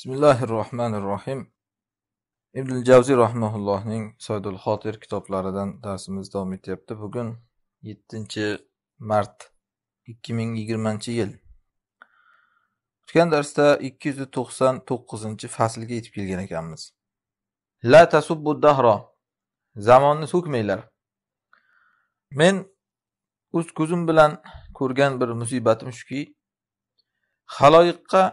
bismillahi rohmanir rohim ibn javziy rahmaullohning soydul xotir kitoblaridan darsimiz davom etyapti bugun yettinchi mart ikki ming yigirmanchi yil o'tgan darsda ikki yuz to'qson to'qqizinchi faslga yetib kelgan ekanmiz la tasubbu dahro zamonni so'kmanglar men o'z ko'zim bilan ko'rgan bir musibatim shuki haloyiqqa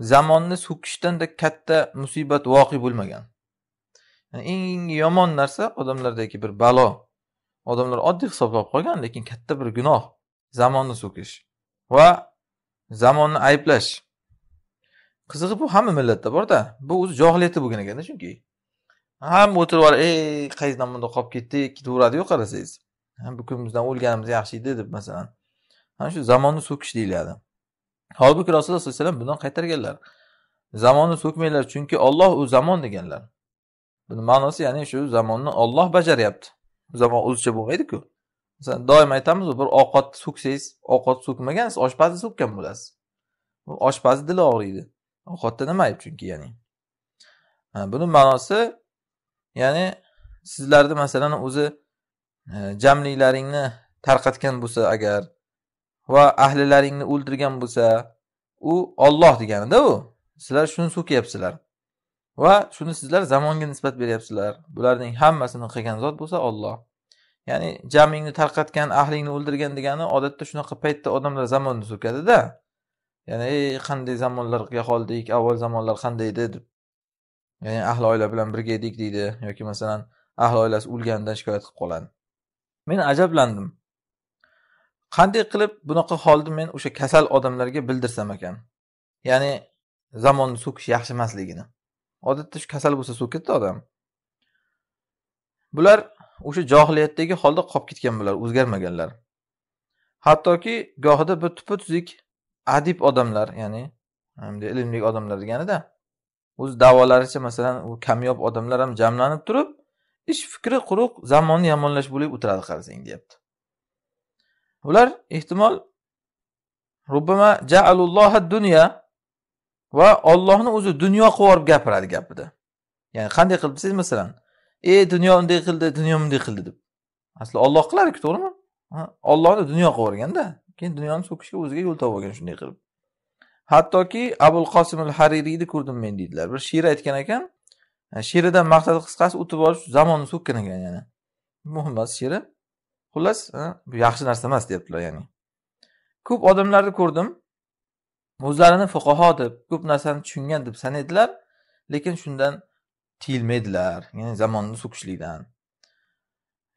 zamonni so'kishdan katta musibat voqe bo'lmagan yani eng yomon narsa odamlardagi bir balo odamlar oddiy hisoblab qolgan lekin katta bir gunoh zamonni so'kish va zamonni ayblash qizig'i bu hamma millatda borda bu o'zi johiliyatda bo'lgan ekanda chunki hamma o'tirib olib ey qaysi zamonda qolib ketdik deyveradiyu qarasangiz bukunimizdan o'lganimiz yaxshi edi deb masalan ana shu zamonni so'kish deyiladi holbuki rasululloh sallallohu alayhi vasallam bundan qaytarganlar zamonni so'kmanglar chunki olloh u zamon deganlar buni ma'nosi ya'ni shu zamonni olloh bajaryapti zamon o'zicha bo'lmaydiku masalan doim aytamiz bir ovqatni so'ksangiz ovqat so'kmagansiz oshpazni so'kkan bo'lasiz oshpazni dili og'riydi ovqatda nima ayb chunki ya'ni buni ma'nosi ya'ni sizlarni masalan o'zi e, jamliklaringni tarqatgan bo'lsa agar va ahlilaringni o'ldirgan bo'lsa u Alloh deganida u sizlar shuni so'kyapsizlar va shuni sizlar zamonga nisbat beryapsizlar bularning hammasini qilgan zot bo'lsa Alloh ya'ni jamingni tarqatgan ahlingni o'ldirgan degani odatda shunaqa paytda odamlar zamonni so'kadida ya'ni ey qanday zamonlarga qoldik avval zamonlar qanday edi deb ya'ni ahli oila bilan birga edik deydi yoki masalan ahli oilasi o'lganidan shikoyat qilib qoladi men ajablandim qanday qilib bunaqa holni men o'sha kasal odamlarga bildirsam ekan ya'ni zamonni so'kish yaxshi emasligini odatda shu kasal bo'lsa so'kadida odam bular o'sha johiliyatdagi holda qolib ketgan bular o'zgarmaganlar hattoki gohida bir tupa tuzuk adib odamlar ya'ni ilmli odamlar deganida o'zi davolaricha masalan u kamyob odamlar ham jamlanib turib ish fikri quruq zamonni yomonlash bo'lib o'tiradi qarasang deyapti ular ehtimol rubbama jaalulloha dunyo va ollohni o'zi dunyo qilib yuborib gapiradi gapida ya'ni qanday qilib desangiz masalan ey dunyo unday qildi dunyo bunday qildi deb asli olloh qilarku to'g'rimi ollohni dunyo qilib yuborganda keyin dunyoni so'kishga o'ziga yo'l topib olgan shunday qilib hattoki abul qosim al haririyni ko'rdim men deydilar bir she'r aytgan ekan she'ridan maqsadi qisqasi o'tib olish zamonni so'kkan ekan yana muhim emas she'ri xullas bu yaxshi narsa emas deyaptilar ya'ni ko'p odamlarni ko'rdim o'zlarini fuqaho deb ko'p narsani tushungan deb sanaydilar lekin shundan tiyilmaydilar ya'ni zamonni so'kishlikdan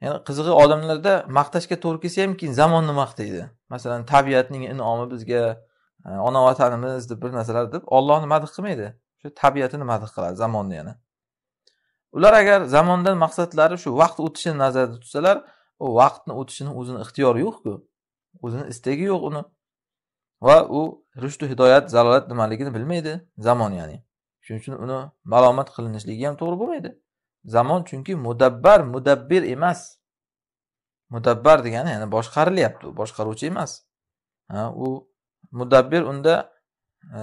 ya'ni qizig'i odamlarda maqtashga to'g'ri kelsa ham keyin zamonni maqtaydi masalan tabiatning in'omi bizga ona vatanimiz deb bir narsalar deb ollohni madh qilmaydi shu tabiatini madh qiladi zamonni yana ular agar zamondan maqsadlari shu vaqt o'tishini nazarda tutsalar u vaqtni o'tishini o'zini ixtiyori yo'qku o'zini istagi yo'q uni va u rushtu hidoyat zalolat nimaligini bilmaydi zamon ya'ni shuning uchun uni malomat qilinishligi ham to'g'ri bo'lmaydi zamon chunki mudabbar mudabbir emas mudabbar degani ya'ni boshqarilyapti u boshqaruvchi emas u mudabbir unda e,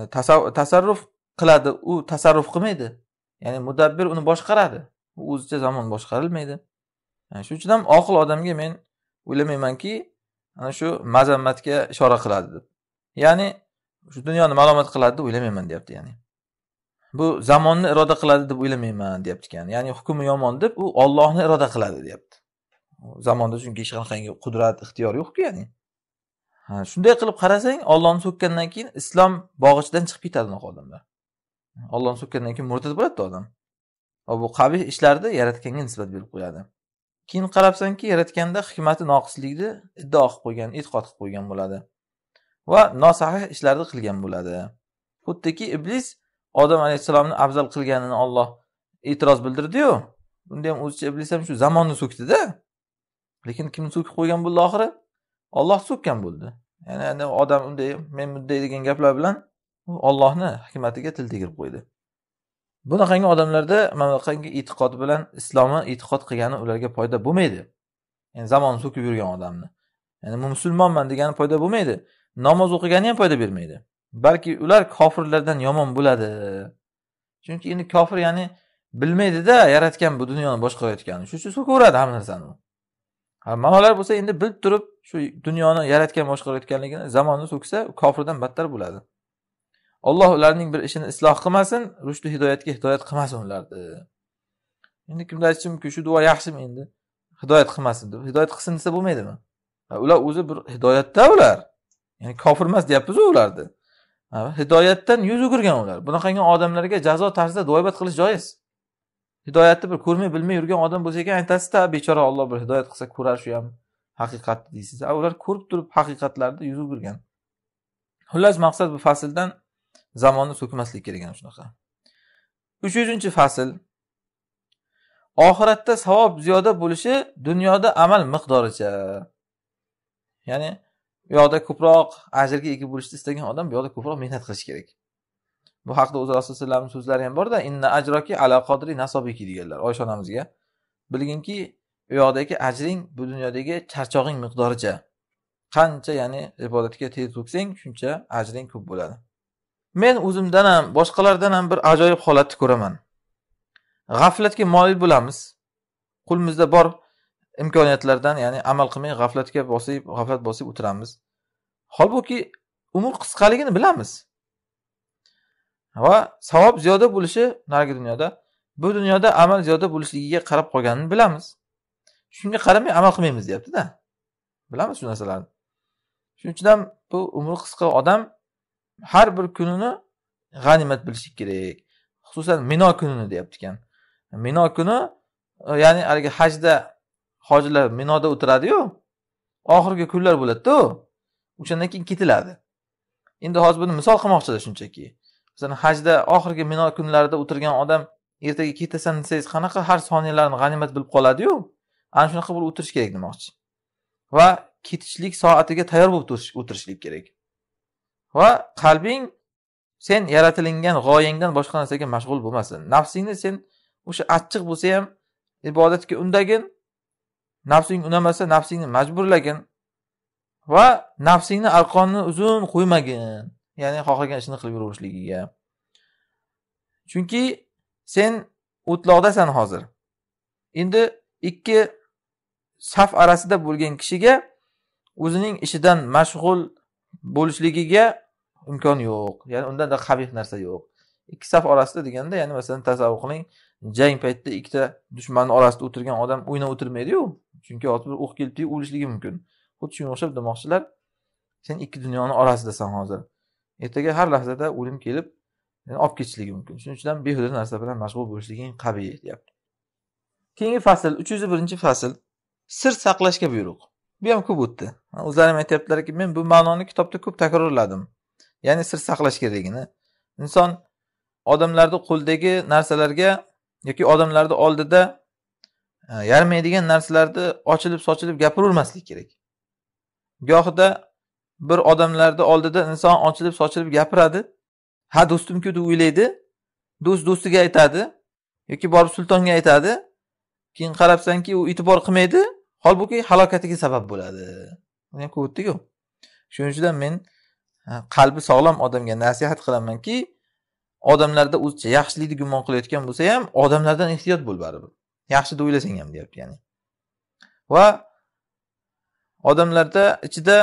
tasarruf qiladi u tasarruf qilmaydi ya'ni mudabbir uni boshqaradi u o'zicha zamon boshqarilmaydi shuning uchun ham oqil odamga men o'ylamaymanki ana shu mazammatga ishora qiladi deb ya'ni shu dunyoni malomat qiladi deb o'ylamayman deyapti ya'ni bu zamonni iroda qiladi deb o'ylamayman deyapti ekan ya'ni hukmi yomon deb u ollohni iroda qiladi deyapti zamonda chunki hech qanaqangi qudrat ixtiyor yo'qku ya'ni shunday qilib qarasang ollohni so'kkandan keyin islom bog'ichidan chiqib ketadi unaqa odamlar ollohni so'kkandan keyin murtad bo'ladi odam va bu qabih ishlarni yaratganga nisbat berib qo'yadi keyin qarabsanki yaratganda hikmati noqisligini iddao qilib qo'ygan e'tiqod qilib qo'ygan bo'ladi va nosahih ishlarni qilgan bo'ladi xuddiki iblis odam alayhissalomni afzal qilganini olloh e'tiroz bildirdiyu bunda ham o'zicha iblis ham shu zamonni so'kdida lekin kimni so'kib qo'ygan bo'ldi oxiri olloh so'kkan bo'ldi ya'ni odam unday men bunday degan gaplar bilan ollohni hikmatiga til tegirib qo'ydi bunaqangi odamlarda mana bunaqangi e'tiqod bilan islomni e'tiqod qilgani ularga foyda bo'lmaydi ya'ni zamon so'kib yurgan odamni ya'ni musulmonman degani foyda bo'lmaydi namoz o'qigani ham foyda bermaydi balki ular kofirlardan yomon bo'ladi chunki endi kofir ya'ni bilmaydida yaratgan bu dunyoni boshqarayotganini shuning uchun so'kaveradi hamma narsani manolar bo'lsa endi bilib turib shu dunyoni yaratgan boshqarayotganligini zamonni so'ksa kofirdan battar bo'ladi alloh ularning bir ishini isloh qilmasin rushdi hidoyatga hidoyat qilmasin ularni endi kimdir aytishi mumkin shu duo yaxshimi endi hidoyat qilmasin deb hidoyat qilsin desa bo'lmaydimi ular o'zi bir hidoyatda ular ya'ni kofir emas deyapmizu ularni hidoyatdan yuz o'girgan ular bunaqangi odamlarga jazo tarzida duoibat qilish joiz hidoyatni bir ko'rmay bilmay yurgan odam bo'lsa ekan aytasizda bechora olloh bir hidoyat qilsa ko'rar shu ham haqiqatni deysiz ular ko'rib turib haqiqatlarni yuz o'girgan xullas maqsad bu fasldan zamonni so'kmaslik kerak ana shunaqa uch yuzinchi fasl oxiratda savob ziyoda bo'lishi dunyoda amal miqdoricha ya'ni bu yoqda ko'proq ajrga ega bo'lishni istagan odam bu yoqda ko'proq mehnat qilishi kerak bu haqida o'zi rasululloh so'zlari ham borda inna ajroki ala qodri nasobiki deganlar oysha onamizga bilginki u yoqdagi ajring bu dunyodagi charchog'ing miqdoricha qancha ya'ni ibodatga ter to'ksang shuncha ajring ko'p bo'ladi men o'zimdan ham boshqalardan ham bir ajoyib holatni ko'raman g'aflatga moyil bo'lamiz qo'limizda bor imkoniyatlardan ya'ni amal qilmay g'aflatga bosib g'aflat bosib o'tiramiz holbuki umr qisqaligini bilamiz va savob ziyoda bo'lishi narigi dunyoda bu dunyoda amal ziyoda bo'lishligiga qarab qolganini bilamiz shunga qaramay amal qilmaymiz deyaptida bilamiz shu narsalarni shuning uchun ham bu umri qisqa odam har bir kunini g'animat bilishlik kerak xususan mino kunini deyapti ekan mino kuni e, ya'ni haligi hajda hojilar minoda o'tiradiyu oxirgi kunlar bo'ladida u o'shandan keyin ketiladi endi hozir buni misol qilmoqchida shunchaki masalan hajda oxirgi mino kunlarida o'tirgan odam ertaga ketasan desangiz qanaqa har soniyalarini g'animat bilib qoladiyu ana shunaqa bo'lib o'tirish kerak demoqchi va ketishlik soatiga tayyor bo'lib o'tirishlik kerak va qalbing sen yaratilingan g'oyangdan boshqa narsaga mashg'ul bo'lmasin nafsingni sen o'sha achchiq bo'lsa ham ibodatga undagin nafsing unamasa nafsingni majburlagin va nafsingni arqonni uzun qo'ymagin ya'ni xohlagan ishni qilib yuraverishligiga chunki sen o'tloqdasan hozir endi ikki saf arasida bo'lgan kishiga o'zining ishidan mashg'ul bo'lishligiga imkon yo'q ya'ni undanda qabih narsa yo'q ikki saf orasida deganda ya'ni masalan tasavvur qiling jang paytida ikkita dushmanni orasida o'tirgan odam o'ynab o'tirmaydiyu chunki hozir bir o'q kelibdiyu o'lishligi mumkin xuddi shunga o'xshab demoqchilar sen ikki dunyoni orasidasan hozir ertaga har lahzada o'lim kelib olib ketishligi mumkin shuning uchun ham behuda narsa bilan mashg'ul bo'lishliging qabiy deyapti keyingi fasl uch yuz birinchi fasl sir saqlashga buyruq bu ham ko'p o'tdi o'zlari ham aytyaptilarki men bu ma'noni kitobda ko'p takrorladim ya'ni sir saqlash kerakligini inson odamlarni qo'lidagi narsalarga yoki odamlarni oldida yarmaydigan narsalarni ochilib sochilib gapiravermaslik kerak gohida bir odamlarni oldida inson ochilib sochilib gapiradi ha do'stimku deb o'ylaydi do'st do'stiga aytadi yoki borib sultonga aytadi keyin qarabsanki u e'tibor qilmaydi holbuki halokatiga sabab bo'ladi buni ham ko'p o'tdiku shuning uchun men qalbi sog'lom odamga nasihat qilamanki odamlarda o'zicha yaxshilikni gumon qilayotgan bo'lsa ham odamlardan ehtiyot bo'l baribir yaxshi deb o'ylasang ham deyapti ya'ni va odamlarda ichida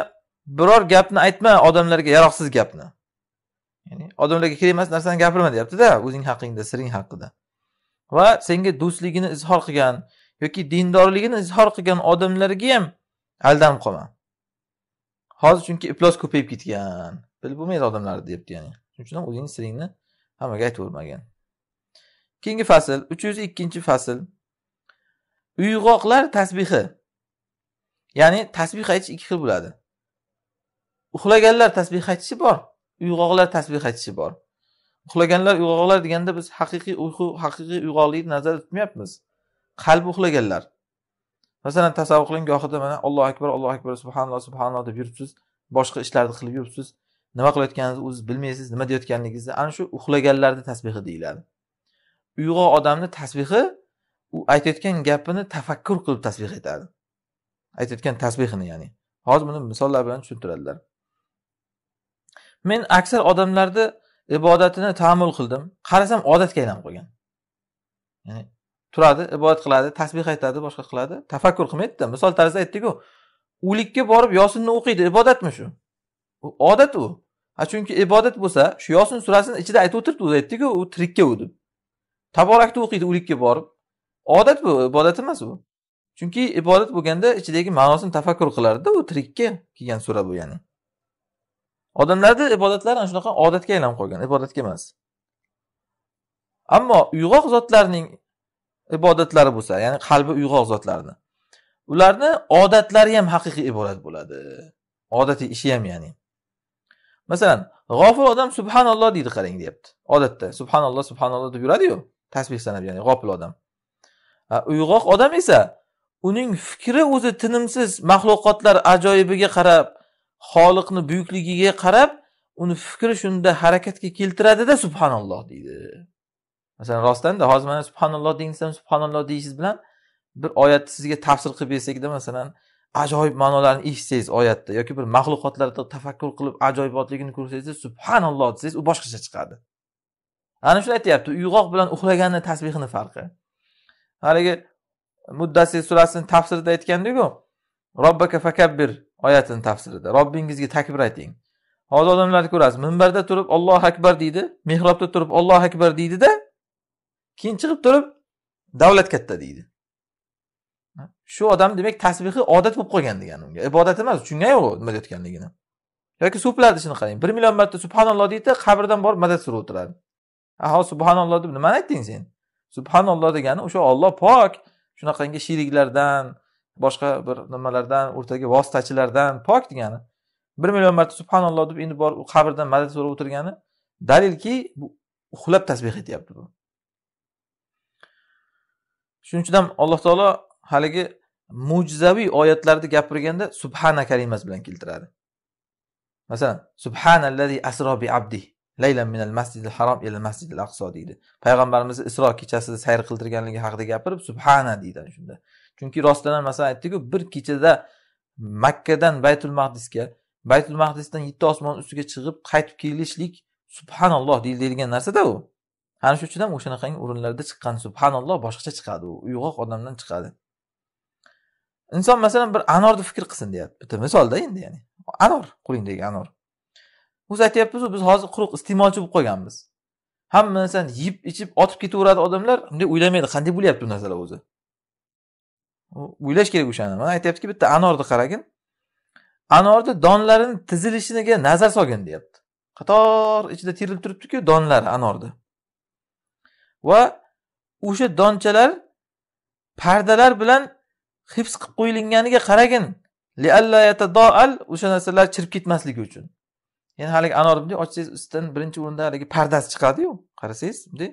biror gapni aytma odamlarga yaroqsiz gapni ya'ni odamlarga kerak emas narsani gapirma deyaptida o'zing haqingda siring haqida va senga do'stligini izhor qilgan yoki dindorligini izhor qilgan odamlarga ham aldanib qolma hozir chunki iflos ko'payib ketgan bilib bo'lmaydi odamlarni deyapti ya'ni shuning uchun ham o'zingni siringni hammaga aytavermagin keyingi fasl uch yuz ikkinchi fasl uyg'oqlar tasbehi ya'ni tasbih aytish ikki xil bo'ladi uxlaganlar tasbih aytishi bor uyg'oqlar tasbih aytishi bor uxlaganlar uyg'oqlar deganda biz haqiqiy uyqu haqiqiy uyg'oqlikni nazarda tutmayapmiz qalbi uxlaganlar masalan tasavvur qiling gohida mana allohu akbar allohu akbar subhanalloh subhanalloh deb yuribsiz boshqa ishlarni qilib yuribsiz nima qilayotganingizni o'zingiz bilmaysiz nima deyayotganligingizni ana shu uxlaganlarni tasbehi deyiladi uyg'oq odamni tasbehi u aytayotgan gapini tafakkur qilib tasbeh etadi aytayotgan tasbehini ya'ni hozir buni misollar bilan tushuntiradilar men aksar odamlarni ibodatini tamul qildim qarasam odatga aylanib qolgan ya'ni turadi ibodat qiladi tasbih aytadi boshqa qiladi tafakkur qilmaydida misol tarzida aytdiku o'likka borib yosinni o'qiydi ibodatmi shu odat u chunki ibodat bo'lsa shu yosin surasini ichida aytib o'tiribdi o'zi aytdiku u tirikka u deb taborakni o'qiydi o'likka borib odat bu ibodat emas u chunki ibodat bo'lganda ichidagi ma'nosini tafakkur qilardida u tirikka kelgan sura bu ya'ni odamlarni ibodatlari ana shunaqa odatga aylanib qolgan ibodatga emas ammo uyg'oq zotlarning ibodatlari bo'lsa ya'ni qalbi uyg'oq zotlarni ularni odatlari ham haqiqiy ibodat bo'ladi odatiy ishi ham ya'ni masalan g'ofil odam subhanalloh deydi qarang deyapti odatda subhanalloh subhanalloh deb yuradiyu tasbeh sanab ya'ni g'ofil odam uyg'oq odam esa uning fikri o'zi tinimsiz maxluqotlar ajoyibiga qarab xoliqni buyukligiga qarab uni fikri shunda harakatga keltiradida subhanalloh deydi masalan rostdan hozir mana subhanalloh deng desam subhanalloh deyishingiz bilan bir oyatni sizga tafsir qilib bersakda masalan ajoyib ma'nolarni eshitsangiz oyatda yoki bir maxluqotlarda tafakkur qilib ajoyibotligini ko'rsangiz subhanalloh desangiz u boshqacha chiqadi ana shuni aytyapti uyg'oq bilan uxlaganni tasbehini farqi haligi muddasi surasini tafsirida aytgandiku robbaka fakabbir oyatini tafsirida robbingizga takbir ayting hozir odamlarni ko'rasiz minbarda turib ollohu akbar deydi mehrobda turib ollohu akbar deydida keyin chiqib turib davlat katta deydi shu odam demak tasbehi odat bo'lib qolgan degani unga ibodat emas tushungani yo'q nima deyotganligini yoki so'plarni ishini qarang bir million marta subhanalloh deydida qabrdan borib madad so'rab o'tiradi aho subhanalloh deb nimani aytding sen subhanalloh degani o'sha olloh pok shunaqangi sheriklardan boshqa bir nimalardan o'rtaga vositachilardan pok degani bir million marta subhanalloh deb endi borib qabrdan madad so'rab o'tirgani dalilki uxlab tasbeh etyapti bu shuning uchun ham alloh taolo haligi mo'jizaviy oyatlarni gapirganda subhana kalimasi bilan keltiradi masalan subhanallazi asro bi abdi laylan minal masjidil harom ila masjidil aqso deydi payg'ambarimiz isro kechasida sayr qildirganligi haqida gapirib subhana deydi shunda chunki rostdan ham masalan aytdiku bir kechada makkadan baytul maqdisga baytul maqdisdan yetti osmon ustiga chiqib qaytib kelishlik subhanalloh deyiladigan narsada u ana shu uchun ham o'shanaqangi o'rinlarda chiqqan subhanalloh boshqacha chiqadi u uyg'oq odamdan chiqadi inson masalan bir anorni fikr qilsin deyapti bitta misolda endi ya'ni anor qo'lingdagi anor o'zi aytyapmizu biz hozir quruq iste'molchi bo'lib qolganmiz hamma narsani yeb ichib otib ketaveradi odamlar bunday o'ylamaydi qanday bo'lyapti bu narsalar o'zi o'ylash kerak o'shani mana aytyaptiki bitta anorni qaragin anorni donlarini tizilishiga nazar solgin deyapti qator ichida terilib turibdiku donlar anorni va o'sha donchalar pardalar bilan hibs qilib qo'yilganiga qaragin o'sha narsalar chirib ketmasligi uchun ya'ni haligi anorni bunday ochsangiz ustidan birinchi o'rinda haligi pardasi chiqadiyu qarasangiz bunday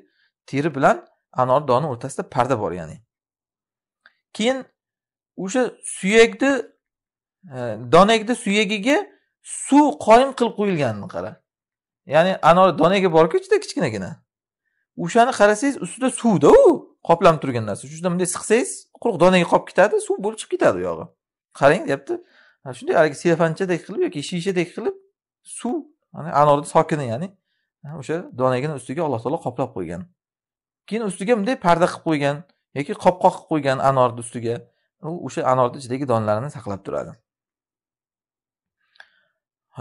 teri bilan anor doni o'rtasida parda bor ya'ni keyin o'sha suyakni e, donakni suyagiga suv qoyim qilib qo'yilganini qara ya'ni anor donaga borku ichida kichkinagina o'shani qarasangiz ustida suvda u qoplanib turgan narsa shuni bunday siqsangiz quruq donaga qolib ketadi suv bo'lib chiqib ketadi u yog'i qarang deyapti shunday haligi selofanchadek qilib yoki shishadek qilib suv anorni sokini ya'ni o'sha donagini ustiga alloh taolo qoplab qo'ygan keyin ustiga bunday parda qilib qo'ygan yoki qopqoq qilib qo'ygan anorni ustiga u o'sha anorni ichidagi donlarini saqlab turadi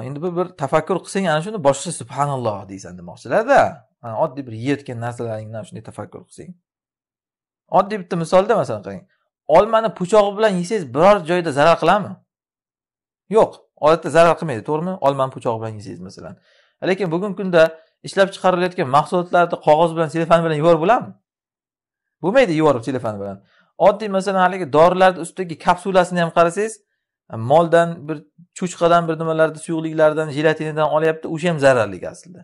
endi bu bir tafakkur qilsang ana shuni boshqa subhanalloh deysan demoqchilarda oddiy bir yeyotgan narsalaringdan shunday tafakkur qilsang oddiy bitta misolda masalan qarang olmani pichog'i bilan yesangiz biror joyda zarar qiladimi yo'q odatda zarar qilmaydi to'g'rimi olmani pichog'i bilan yesangiz masalan lekin bugungi kunda ishlab chiqarilayotgan mahsulotlarni qog'oz bilan telefon bilan yuborib bo'ladimi bo'lmaydi yuborib telefon bilan oddiy masalan haligi dorilarni ustidagi kapsulasini ham qarasangiz moldan bir cho'chqadan bir nimalarni suyuqliklardan jelatinidan olyapti o'sha ham zararli aslida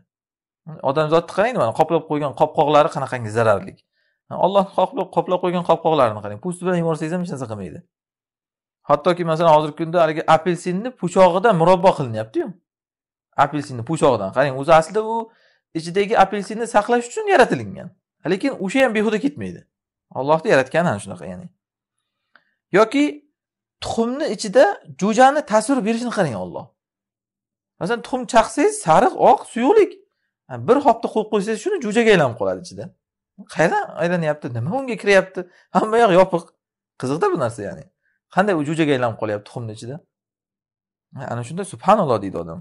odamzodni qarang mana qoplab qo'ygan qopqoqlari qanaqangi zararli olloh qoplab qoplab qo'ygan qopqoqlarini qarang pusti bilan yuborsangiz ham hech narsa qilmaydi hattoki masalan hozirgi kunda haligi apelsinni puchog'idan murabbo qilinyaptiyu apelsinni puchog'idan qarang o'zi aslida u ichidagi apelsinni saqlash uchun yaratilingan lekin o'sha ham behuda ketmaydi ollohni yaratgani ana shunaqa ya'ni yoki tuxumni ichida jo'jani tasvir berishini qarang olloh masalan tuxum chaqsangiz sariq oq suyuqlik bir hopda qo'yib qo'ysangiz shuni jo'jaga aylanib qoladi ichida qayerdan aylanyapti nima unga kiryapti hamma yoq yopiq qiziqda bu narsa ya'ni qanday u jo'jaga aylanib qolyapti tuxumni ichida ana shunda subhanalloh deydi odam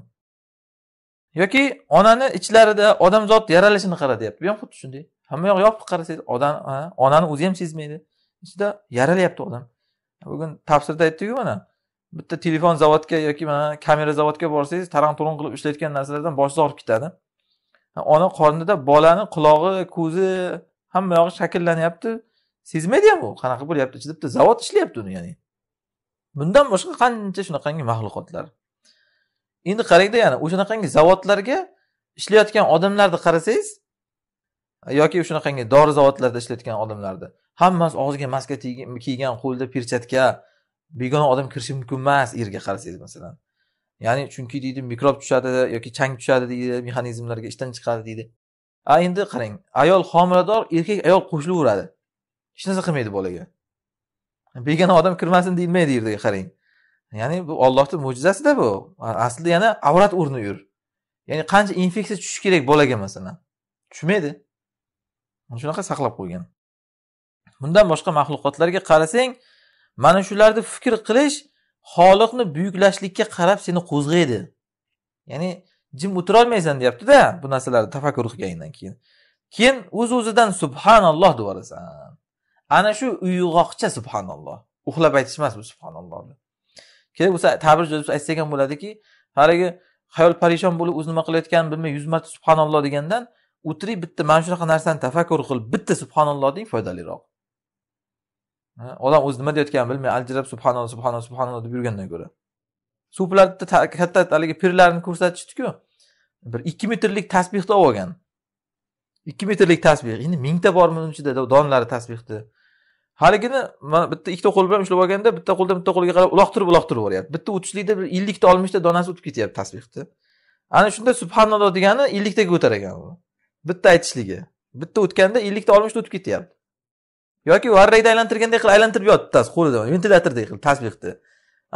yoki onani ichlarida odamzod yaralishini deyapti bu ham xuddi shunday hamma yoq yopiq qarasangiz odam onani o'zi ham sezmaydi ichida yaralyapti odam bugun tafsirda aytdiku mana bitta telefon zavodga yoki mana kamera zavodga borsangiz tarang turung qilib ishlayotgan narsalardan boshingiz og'rib ketadi ona qornida bolani qulog'i ko'zi hamma yog'i shakllanyapti sezmaydi ham u qanaqa bo'lyapti bitta zavod ishlayapti uni ya'ni bundan boshqa qancha shunaqangi maxluqotlar endi qarangda yana o'shanaqangi zavodlarga ishlayotgan odamlarni qarasangiz yoki o'shanaqangi dori zavodlarda ishlayotgan odamlarni hammasi og'ziga maska kiygan qo'lida перчатка begona odam kirishi mumkin emas yerga qarasangiz masalan ya'ni chunki deydi mikrob tushadi yoki chang tushadi deydi mexanizmlarga ishdan chiqadi deydi a endi qarang ayol homilador erkak ayol qo'shilaveradi hech narsa qilmaydi bolaga begona odam kirmasin deyilmaydi yerda qarang ya'ni bu ollohni mo'jizasida bu aslida yana avrat o'rni yur ya'ni qancha infeksiya tushishi kerak bolaga masalan tushmaydi shunaqa saqlab qo'ygan bundan boshqa maxluqotlarga qarasang mana shularni fikr qilish xoliqni buyuklashlikka qarab seni qo'zg'aydi ya'ni jim o'tirolmaysan deyaptida bu narsalarni tafakkur qilgandan keyin keyin o'z o'zidan subhanalloh deyvolasan ana shu uyg'oqcha subhanalloh uxlab aytish emas bu subhanallohni kerak bo'lsa tabir jo aytsak ham bo'ladiki haligi hayol parishon bo'lib o'zi nima qilayotganini bilmay yuz marta subhanalloh degandan o'tiring bitta mana shunaqa narsani tafakkur qilib bitta subhanalloh deng foydaliroq odam o'zi nima deyotganini bilmay aljirab subhanalloh subhanalloh subhanalloh deb yurgandan ko'ra suflarda katta haligi pirlarni ko'rsatishdiku bir ikki metrlik tasbehni olib olgan ikki metrlik tasbeh endi mingta bormi uni ichida donlari tasbehni haligini mana bitta ikkita qo'l bilan ushlab olganda bitta qo'ldan bitta qo'lga qarab uloqtirib uloqtirib yuboryapti bitta o'tishlikda bir ellikta olmishta donasi o'tib ketyapti tasbehni ana shunda subhanalloh degani elliktaga o'tar ekan u bitta aytishligi bitta o'tganda ellikta olmishta o'tib ketyapti yoki varrakni aylantirganday qilib aylantirib yotibdi qo'lida ventilyatorday qilib tasbehni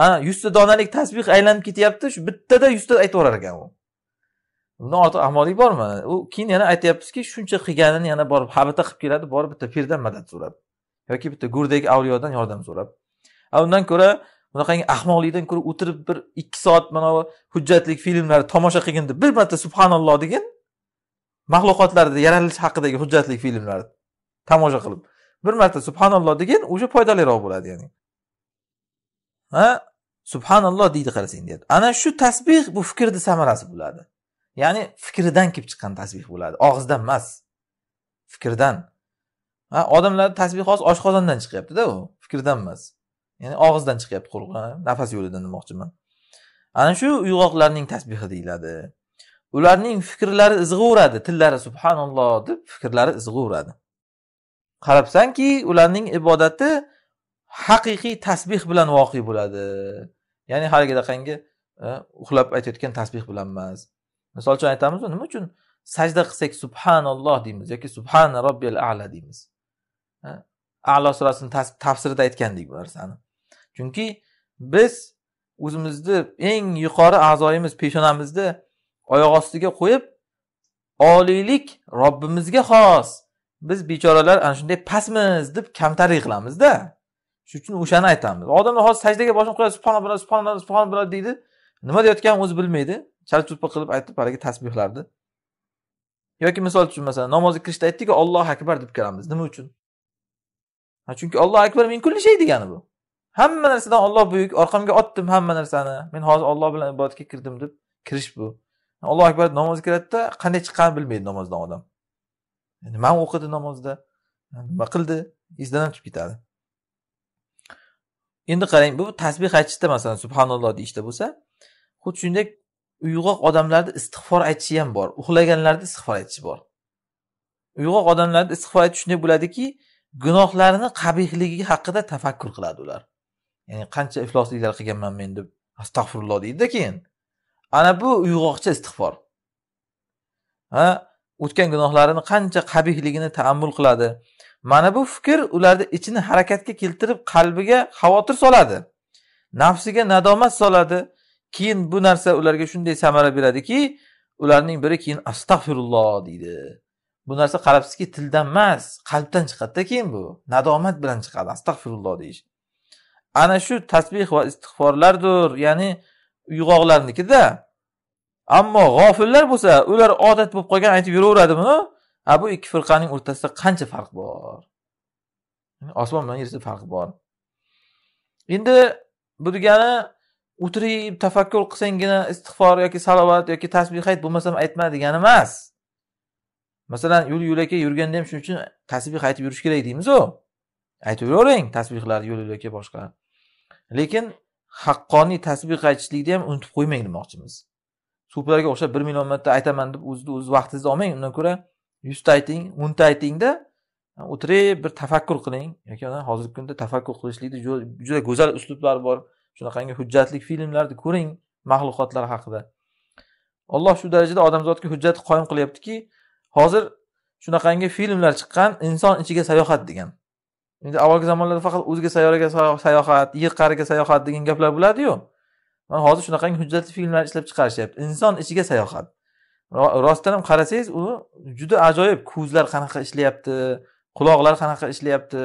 a yuzta donalik tasbeh aylanib ketyapti shu bittada yuzta aytib yuborar ekan u bundan ortiq ahmoqlik bormi u keyin yana aytyapmizki shuncha qilganini yana borib habata qilib keladi borib bitta pirdan madad so'rab yoki bitta gurdagi avliyodan yordam so'rab a undan ko'ra bunaqangi ahmoqlikdan ko'ra o'tirib bir ikki soat mana bu hujjatlik filmlarni tomosha qilgin deb bir marta subhanalloh degin maxluqotlarni yaralish haqidagi hujjatlik filmlarni tomosha qilib bir marta subhanalloh degin o'sha foydaliroq bo'ladi ya'ni ha subhanalloh deydi qarasang deyapti ana shu tasbeh bu fikrni samarasi bo'ladi ya'ni fikridan kelib chiqqan tasbeh bo'ladi og'izdan emas fikrdan ha odamlar tasbeh hozir oshqozondan chiqyaptida u fikrdan emas ya'ni og'izdan chiqyapti quruq nafas yo'lidan demoqchiman ana shu uyg'oqlarning tasbehi deyiladi ularning fikrlari izg'iveradi tillari subhanalloh deb fikrlari izg'iveradi qarabsanki ularning ibodati haqiqiy tasbeh bilan voqe bo'ladi ya'ni haligidaqangi e, uxlab aytayotgan tasbeh bilan emas misol uchun aytamiz nima uchun sajda qilsak subhanalloh deymiz yoki subhana robbiyal ala deymiz e, alo surasini tafsirida aytgandik bu narsani chunki biz o'zimizni eng yuqori a'zoyimiz peshonamizni oyoq ostiga qo'yib oliylik robbimizga xos biz bechoralar ana shunday pastmiz deb kamtarlik qilamizda shuning uchun o'shani aytamiz odamlar hozir sajdaga boshini qo'yadi bilan subhanalloh bilan deydi nima deyotganini o'zi bilmaydi chal chulpa qilib aytib haligi tasbehlarni yoki misol uchun masalan namozga kirishda aytdiku ollohu akbar deb kiramiz nima uchun chunki ollohu akbar men kulli shey degani bu hamma narsadan olloh buyuk orqamga otdim hamma narsani men hozir olloh bilan ibodatga kirdim deb kirish bu allohu akbar namozga kiradida qanday chiqqanini bilmaydi namozdan odam nima o'qidi namozda nima qildi esidan ham chiqib ketadi endi qarang bu tasbeh aytishda masalan subhanalloh deyishda bo'lsa xuddi shuningdek uyg'oq odamlarda istig'for aytishi ham bor uxlaganlarda istig'for aytishi bor uyg'oq odamlarda istig'for aytish shunday bo'ladiki gunohlarini qabihligi haqida tafakkur qiladi ular ya'ni qancha iflosliklar qilganman men deb astag'firulloh deydida keyin ana bu uyg'oqcha istig'for ha o'tgan gunohlarini qancha qabihligini taammul qiladi mana bu fikr ularni ichini harakatga keltirib qalbiga xavotir soladi nafsiga nadomat soladi keyin bu narsa ularga shunday samara beradiki ularning biri keyin astag'firulloh deydi bu narsa qarabsizki tildan emas qalbdan chiqadida keyin bu nadomat bilan chiqadi astag'firulloh deyish ana shu tasbeh va istig'forlardir ya'ni uyg'oqlarnikida ammo g'ofillar bo'lsa ular odat bo'lib qolgan aytib yuraveradimi ha bu ikki firqaning o'rtasida qancha farq bor osmon bilan yerda farq bor endi bu degani o'tirib tafakkur qilsanggina istig'for yoki salovat yoki tasbeh ayt bo'lmasam aytma degani emas masalan yo'l yo'lakay yurganda ham shuning uchun tasbih aytib yurish kerak deymizu aytib yuravering tasbihlar yo'l yo'lakay boshqa lekin haqqoniy tasbih aytishlikni ham unutib qo'ymang demoqchimiz suplarga o'xshab bir million marta aytaman deb o'zini o'z vaqtingizni olmang undan ko'ra yuzta ayting o'nta aytingda o'tirib bir tafakkur qiling yoki hozirgi kunda tafakkur qilishlikni juda go'zal uslublari bor shunaqangi hujjatli filmlarni ko'ring maxluqotlar haqida olloh shu darajada odamzodga hujjat qoyim qilyaptiki hozir shunaqangi filmlar chiqqan inson ichiga sayohat degan endi avvalgi zamonlarda faqat o'zga sayyoraga sayohat yer qa'riga sayohat degan gaplar bo'ladiyu mana hozir shunaqangi hujjatli filmlar ishlab chiqarishyapti inson ichiga sayohat rostdan ham qarasangiz u juda ajoyib ko'zlar qanaqa ishlayapti quloqlar qanaqa ishlayapti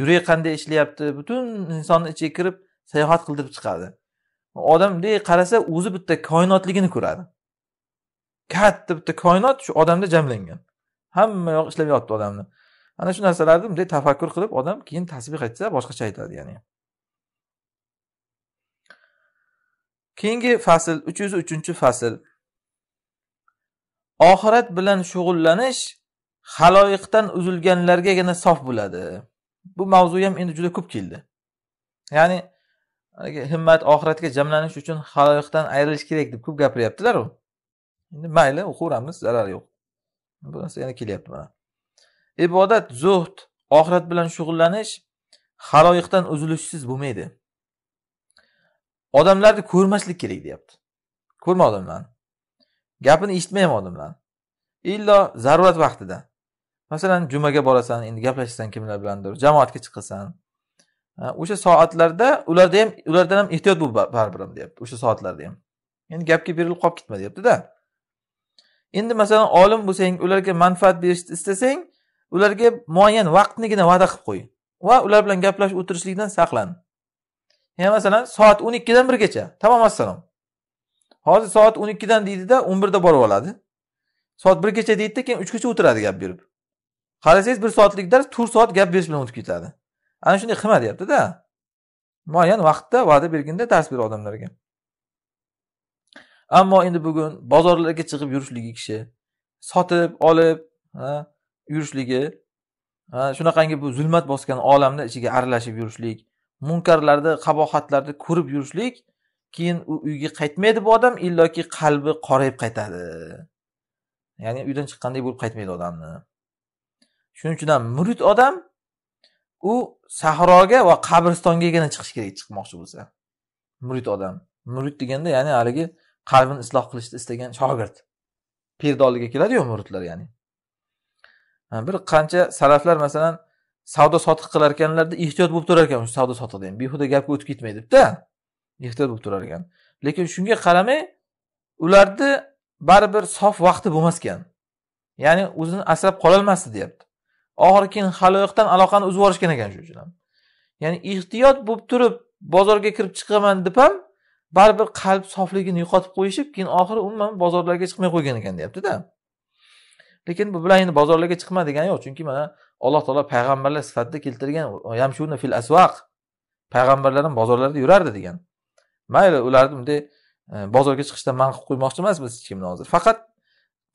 yurak qanday ishlayapti butun insonni ichiga kirib sayohat qildirib chiqadi odam bunday qarasa o'zi bitta koinotligini ko'radi katta bitta koinot shu odamda jamlangan hamma yoq ishlayapti odamni ana shu narsalarni bunday tafakkur qilib odam keyin tasbih aytsa boshqacha aytadi ya'ni keyingi fasl uch yuz uchinchi fasl oxirat bilan shug'ullanish haloyiqdan uzilganlargagina sof bo'ladi bu mavzu ham endi juda ko'p keldi ya'ni himmat oxiratga jamlanish uchun haloyiqdan ayrilish kerak deb ko'p gapiryaptilaru endi mayli o'qiyveramiz zarari yo'q bu narsa yana kelyapti mana ibodat zuhd oxirat bilan shug'ullanish haloyiqdan uzilishsiz bo'lmaydi odamlarni ko'rmaslik kerak deyapti ko'rma odamlarni gapini eshitmayman ham odamlarni illo zarurat vaqtida masalan jumaga borasan endi gaplashasan kimlar bilandir jamoatga chiqasan o'sha soatlarda ularda ham ulardan ham ehtiyot bo'l baribir ham deyapti o'sha soatlarda ham endi gapga berilib qolib ketma deyaptida endi masalan olim bo'lsang ularga manfaat berishni istasang ularga muayyan vaqtnigina va'da qilib qo'y va ular bilan gaplashib o'tirishlikdan saqlan ya'ni masalan soat o'n ikkidan birgacha tamom assalom hozir soat o'n ikkidan deydida o'n birda borib oladi soat birgacha deydida keyin uchgacha o'tiradi gap berib qarasangiz bir soatlik dars to'rt soat gap berish bilan o'tib ketadi ana shunday qilma deyaptida muayyan vaqtda va'da berganda dars ber odamlarga ammo endi bugun bozorlarga chiqib yurishligi kishi sotib olib yurishligi shunaqangi bu zulmat bosgan olamni ichiga aralashib yurishlik munkarlarni qabohatlarni ko'rib yurishlik keyin u uyga qaytmaydi bu odam illoki qalbi qorayib qaytadi ya'ni uydan chiqqanday bo'lib qaytmaydi odamni shuning uchun ham murid odam u sahroga va qabristongagina chiqish kerak chiqmoqchi bo'lsa murid odam murid deganda ya'ni haligi qalbini isloh qilishni istagan shogird pirdoliga keladiyu muridlar ya'ni bir qancha salaflar masalan savdo sotiq qilar ekanlarda ehtiyot bo'lib turar ekan savdo sotiqda ham behuda gapga o'tib ketmay debda ehtiyot bo'lib turar ekan lekin shunga qaramay ularni baribir sof vaqti bo'lmas ekan ya'ni o'zini asrab qololmasdi deyapti oxiri keyin hali aloqani uzib yuborishgan ekan shuning uchun ham ya'ni ehtiyot bo'lib turib bozorga kirib chiqaman deb ham baribir qalb sofligini yo'qotib qo'yishib keyin oxiri umuman bozorlarga chiqmay qo'ygan ekan deyaptida lekin bu bilan endi bozorlarga chiqma degani yo'q chunki mana alloh taolo payg'ambarlar sifatida keltirgan yamshuna fil asvaq payg'ambarlar ham bozorlarda yurardi degan mayli ularni bunday e, bozorga chiqishdan man qilib qo'ymoqchi emasmiz hech kimni hozir faqat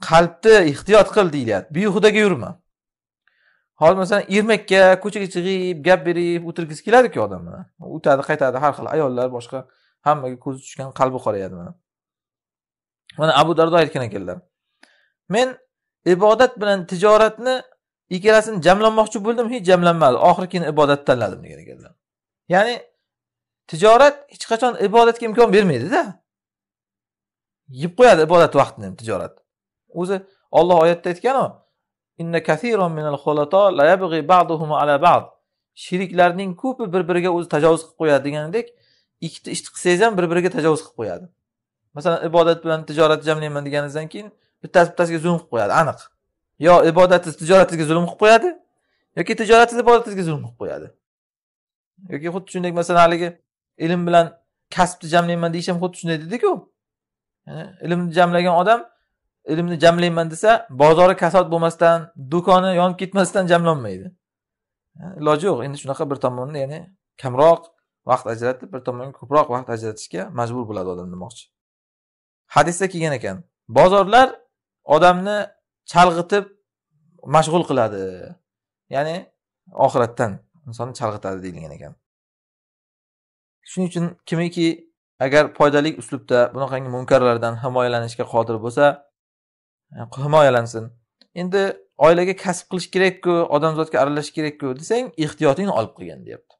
qalbni ehtiyot qil deyilyapti behudaga yurma hozir masalan ermakka ko'chaga chiqib gap berib o'tirgisi keladiku odam o'tadi qaytadi har xil ayollar boshqa hammaga ko'zi tushgan qalbi qorayadi mana mana abu dardo aytgan ekanlar men ibodat bilan tijoratni ikkalasini jamlanmoqchi bo'ldim hech jamlanmadi oxiri keyin ibodat tanladim degan ekanlar ya'ni tijorat hech qachon ibodatga imkon bermaydida yeb qo'yadi ibodat vaqtini ham tijorat o'zi olloh oyatda aytganu inna minal la yabghi ba'duhum ala ba'd sheriklarning ko'pi bir biriga o'zi tajovuz qilib qo'yadi degandek ikkita ishni qilsangiz ham bir biriga tajovuz qilib qo'yadi masalan ibodat bilan tijorat jamlayman deganingizdan keyin bittasi bittasiga zulm qilib qo'yadi aniq yo ibodatingiz tijoratingizga zulm qilib qo'yadi yoki tijoratingiz ibodatingizga zulm qilib qo'yadi yoki xuddi shunday masalan haligi ilm bilan kasbni jamlayman deyish ham xuddi shunday dediku ilmni jamlagan odam ilmni jamlayman desa bozori kasod bo'lmasdan do'koni yonib ketmasdan jamlanmaydi iloji yo'q endi shunaqa bir tomonni ya'ni kamroq vaqt ajratib bir tomonga ko'proq vaqt ajratishga majbur bo'ladi odam demoqchi hadisda kelgan ekan bozorlar odamni chalg'itib mashg'ul qiladi ya'ni oxiratdan insonni chalg'itadi deyilgan ekan shuning uchun kimiki agar foydali uslubda bunaqangi munkarlardan himoyalanishga qodir bo'lsa e, himoyalansin endi oilaga kasb qilish kerakku odamzodga aralashish kerakku desang ehtiyotingni olib qilgin deyapti